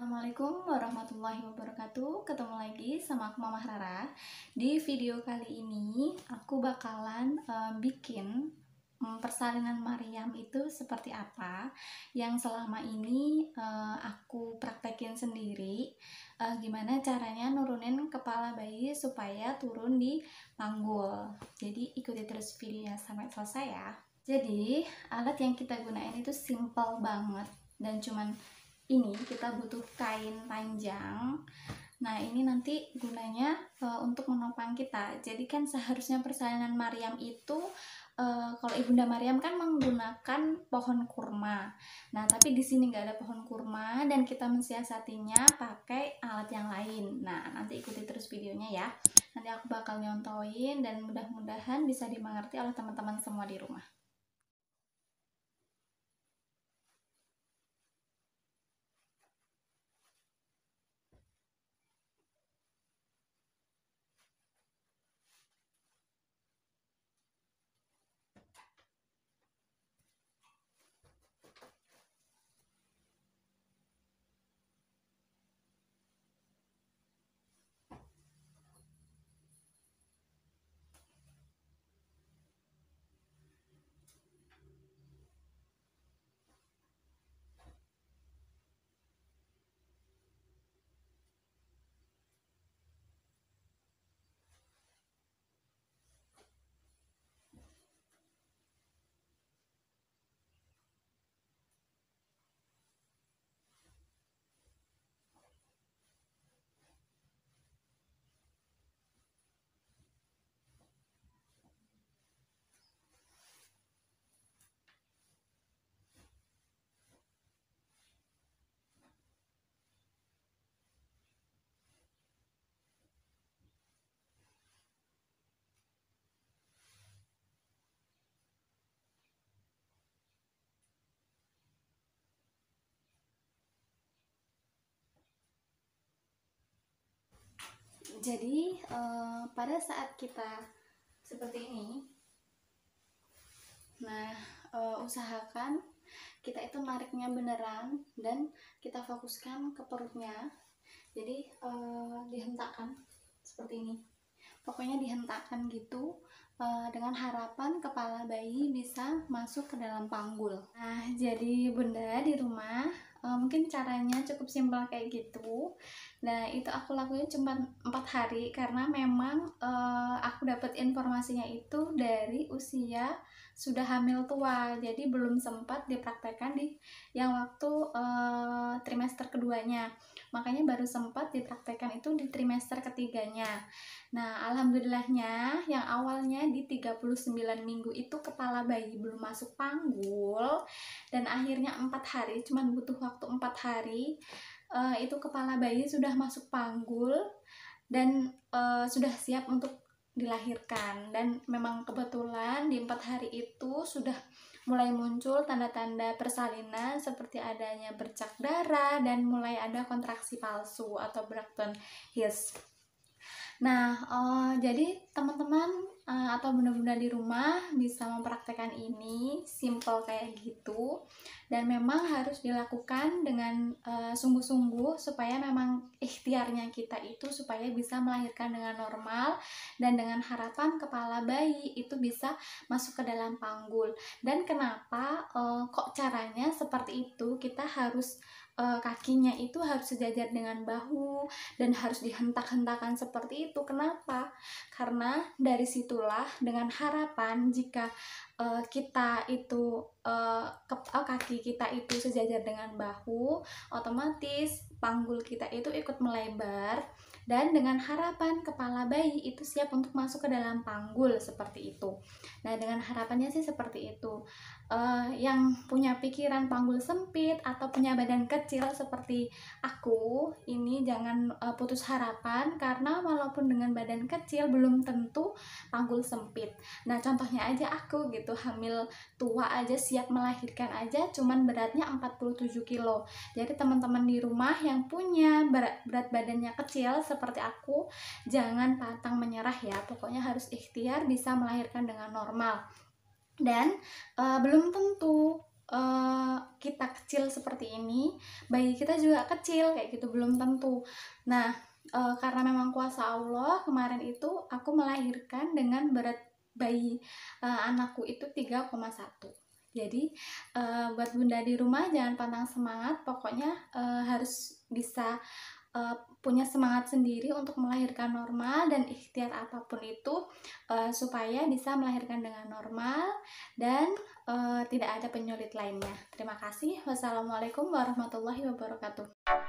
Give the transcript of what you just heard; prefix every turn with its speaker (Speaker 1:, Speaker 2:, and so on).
Speaker 1: Assalamualaikum warahmatullahi wabarakatuh Ketemu lagi sama aku Mama Rara Di video kali ini aku bakalan uh, bikin mm, persalinan Mariam itu seperti apa Yang selama ini uh, aku praktekin sendiri uh, Gimana caranya nurunin kepala bayi supaya turun di panggul Jadi ikuti terus videonya sampai selesai ya Jadi alat yang kita gunain itu simple banget Dan cuman ini kita butuh kain panjang Nah, ini nanti gunanya e, untuk menopang kita. Jadi kan seharusnya persalinan Maryam itu e, kalau Ibunda Maryam kan menggunakan pohon kurma. Nah, tapi di sini nggak ada pohon kurma dan kita mensiasatinya pakai alat yang lain. Nah, nanti ikuti terus videonya ya. Nanti aku bakal nyontoin dan mudah-mudahan bisa dimengerti oleh teman-teman semua di rumah. jadi uh, pada saat kita seperti ini nah uh, usahakan kita itu nariknya beneran dan kita fokuskan ke perutnya jadi uh, dihentakkan seperti ini pokoknya dihentakkan gitu dengan harapan kepala bayi bisa masuk ke dalam panggul nah jadi bunda di rumah uh, mungkin caranya cukup simpel kayak gitu nah itu aku lakuin cuma empat hari karena memang uh, aku dapat informasinya itu dari usia sudah hamil tua jadi belum sempat dipraktekkan di yang waktu uh, trimester keduanya makanya baru sempat dipraktekkan itu di trimester ketiganya nah alhamdulillahnya yang awalnya di 39 minggu itu kepala bayi belum masuk panggul dan akhirnya empat hari cuma butuh waktu waktu empat hari uh, itu kepala bayi sudah masuk panggul dan uh, sudah siap untuk dilahirkan dan memang kebetulan di empat hari itu sudah mulai muncul tanda-tanda persalinan seperti adanya bercak darah dan mulai ada kontraksi palsu atau braxton Hicks. Nah, uh, jadi teman-teman uh, atau bunda-bunda di rumah bisa mempraktekkan ini, simple kayak gitu dan memang harus dilakukan dengan eh, sungguh-sungguh supaya memang ikhtiarnya kita itu supaya bisa melahirkan dengan normal dan dengan harapan kepala bayi itu bisa masuk ke dalam panggul dan kenapa e, kok caranya seperti itu kita harus e, kakinya itu harus sejajar dengan bahu dan harus dihentak-hentakan seperti itu kenapa karena dari situlah dengan harapan jika e, kita itu Eh, ke, oh, kaki kita itu sejajar dengan bahu, otomatis panggul kita itu ikut melebar dan dengan harapan kepala bayi itu siap untuk masuk ke dalam panggul seperti itu. Nah, dengan harapannya sih seperti itu. Uh, yang punya pikiran panggul sempit atau punya badan kecil seperti aku, ini jangan uh, putus harapan karena walaupun dengan badan kecil belum tentu panggul sempit. Nah, contohnya aja aku gitu, hamil tua aja siap melahirkan aja cuman beratnya 47 kilo. Jadi teman-teman di rumah yang punya berat, berat badannya kecil seperti aku jangan pantang menyerah ya pokoknya harus ikhtiar bisa melahirkan dengan normal dan uh, belum tentu uh, kita kecil seperti ini bayi kita juga kecil kayak gitu belum tentu nah uh, karena memang kuasa Allah kemarin itu aku melahirkan dengan berat bayi uh, anakku itu 3,1 jadi uh, buat bunda di rumah jangan pantang semangat pokoknya uh, harus bisa uh, punya semangat sendiri untuk melahirkan normal dan ikhtiar apapun itu uh, supaya bisa melahirkan dengan normal dan uh, tidak ada penyulit lainnya. Terima kasih. Wassalamualaikum warahmatullahi wabarakatuh.